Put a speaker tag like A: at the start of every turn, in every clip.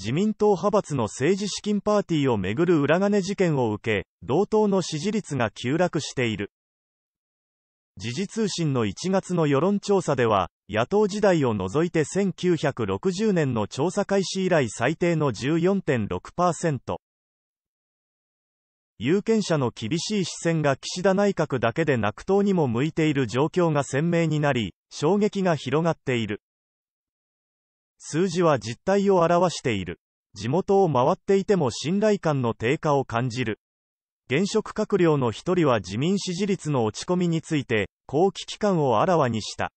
A: 自民党派閥の政治資金パーティーをめぐる裏金事件を受け、同等の支持率が急落している。時事通信の1月の世論調査では、野党時代を除いて1960年の調査開始以来最低の14.6%。有権者の厳しい視線が岸田内閣だけでなく党にも向いている状況が鮮明になり、衝撃が広がっている。数字は実態を表している。地元を回っていても信頼感の低下を感じる。現職閣僚の一人は自民支持率の落ち込みについて、こう危機感をあらわにした。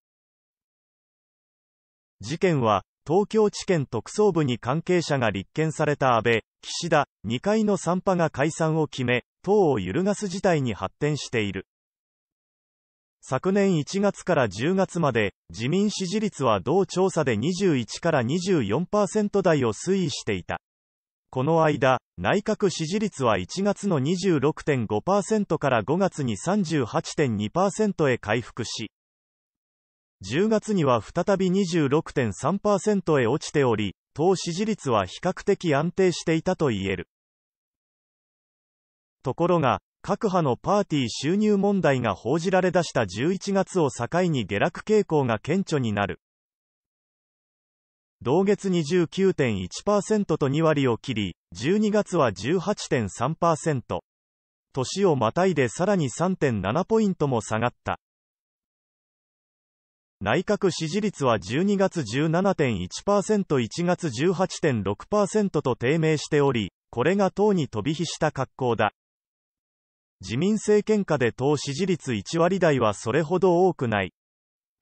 A: 事件は、東京地検特捜部に関係者が立件された安倍、岸田、2階の3派が解散を決め、党を揺るがす事態に発展している。昨年1月から10月まで、自民支持率は同調査で21から24%台を推移していた。この間、内閣支持率は1月の26.5%から5月に38.2%へ回復し、10月には再び26.3%へ落ちており、党支持率は比較的安定していたと言える。ところが、各派のパーティー収入問題が報じられだした11月を境に下落傾向が顕著になる。同月2 9 1と2割を切り、12月は18.3%。年をまたいでさらに3.7ポイントも下がった。内閣支持率は12月 17.1%1 月18.6%と低迷しており、これが党に飛び火した格好だ。自民政権下で党支持率1割台はそれほど多くない。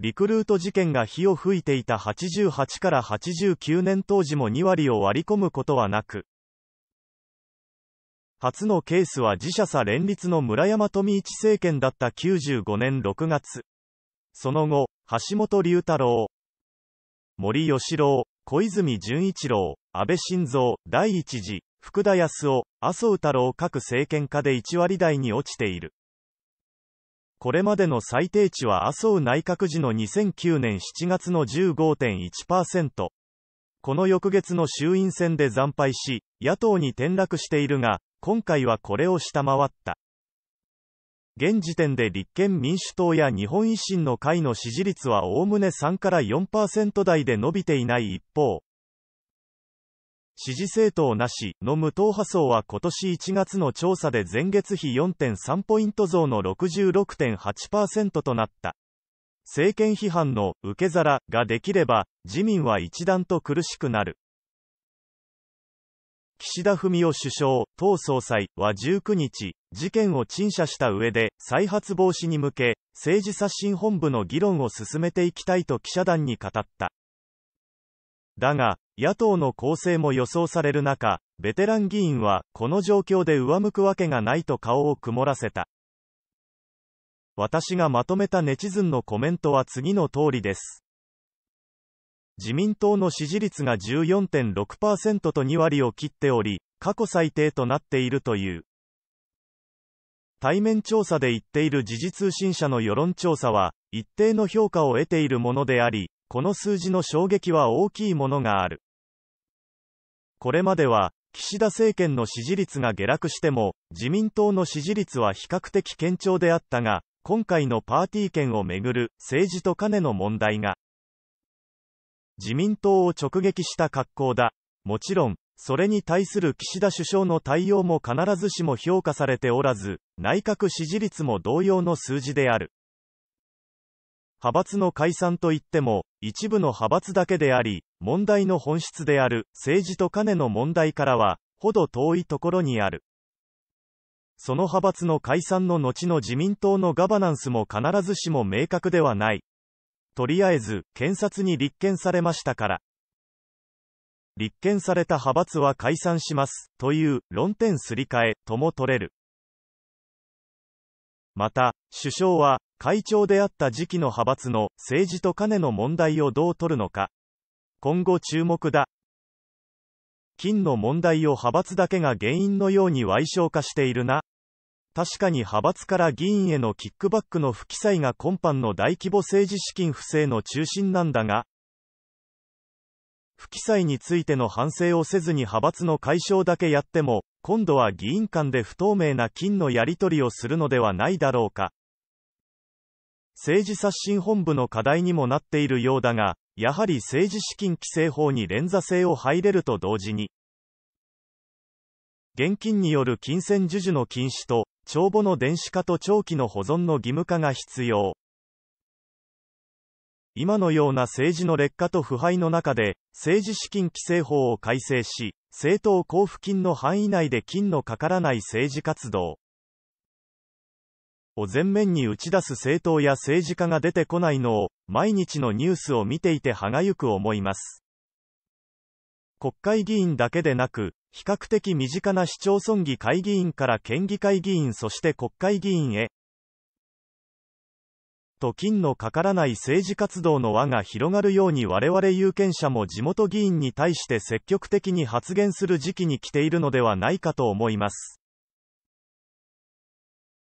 A: リクルート事件が火を吹いていた88から89年当時も2割を割り込むことはなく、初のケースは自社差連立の村山富一政権だった95年6月。その後、橋本龍太郎、森喜朗、小泉純一郎、安倍晋三、第一次、福田康夫、麻生太郎各政権下で1割台に落ちている。これまでの最低値は麻生内閣時の2009年7月の15.1%。この翌月の衆院選で惨敗し、野党に転落しているが、今回はこれを下回った。現時点で立憲民主党や日本維新の会の支持率はおおむね3から4%台で伸びていない一方、支持政党なしの無党派層は今年1月の調査で前月比4.3ポイント増の66.8%となった。政権批判の受け皿ができれば、自民は一段と苦しくなる。岸田文雄首相、党総裁は19日、事件を陳謝した上で、再発防止に向け、政治刷新本部の議論を進めていきたいと記者団に語った。だが、野党の構成も予想される中、ベテラン議員は、この状況で上向くわけがないと顔を曇らせた。私がまとめたネチズンのコメントは次の通りです。自民党の支持率が14.6%と2割を切っており、過去最低となっているという。対面調査で言っている時事通信社の世論調査は、一定の評価を得ているものであり、この数字の衝撃は大きいものがある。これまでは、岸田政権の支持率が下落しても、自民党の支持率は比較的堅調であったが、今回のパーティー券をめぐる政治とカネの問題が、自民党を直撃した格好だ。もちろん、それに対する岸田首相の対応も必ずしも評価されておらず、内閣支持率も同様の数字である。派閥の解散といっても、一部の派閥だけであり、問題の本質である政治と金の問題からは、ほど遠いところにある。その派閥の解散の後の自民党のガバナンスも必ずしも明確ではない。とりあえず、検察に立件されましたから。立件された派閥は解散します、という論点すり替えとも取れる。また、首相は、会長であった時期の派閥の政治と金の問題をどう取るのか。今後注目だ。金の問題を派閥だけが原因のように歪小化しているな。確かに派閥から議員へのキックバックの不記載が今般の大規模政治資金不正の中心なんだが、不記載についての反省をせずに派閥の解消だけやっても、今度は議員間で不透明な金のやり取りをするのではないだろうか。政治刷新本部の課題にもなっているようだが、やはり政治資金規正法に連座性を入れると同時に、現金による金銭授受の禁止と、帳簿の電子化と長期の保存の義務化が必要。今のような政治の劣化と腐敗の中で、政治資金規正法を改正し、政党交付金の範囲内で金のかからない政治活動。を前面に打ち出す政党や政治家が出てこないのを、毎日のニュースを見ていて歯がゆく思います。国会議員だけでなく、比較的身近な市町村議会議員から県議会議員そして国会議員へ、と金のかからない政治活動の輪が広がるように我々有権者も地元議員に対して積極的に発言する時期に来ているのではないかと思います。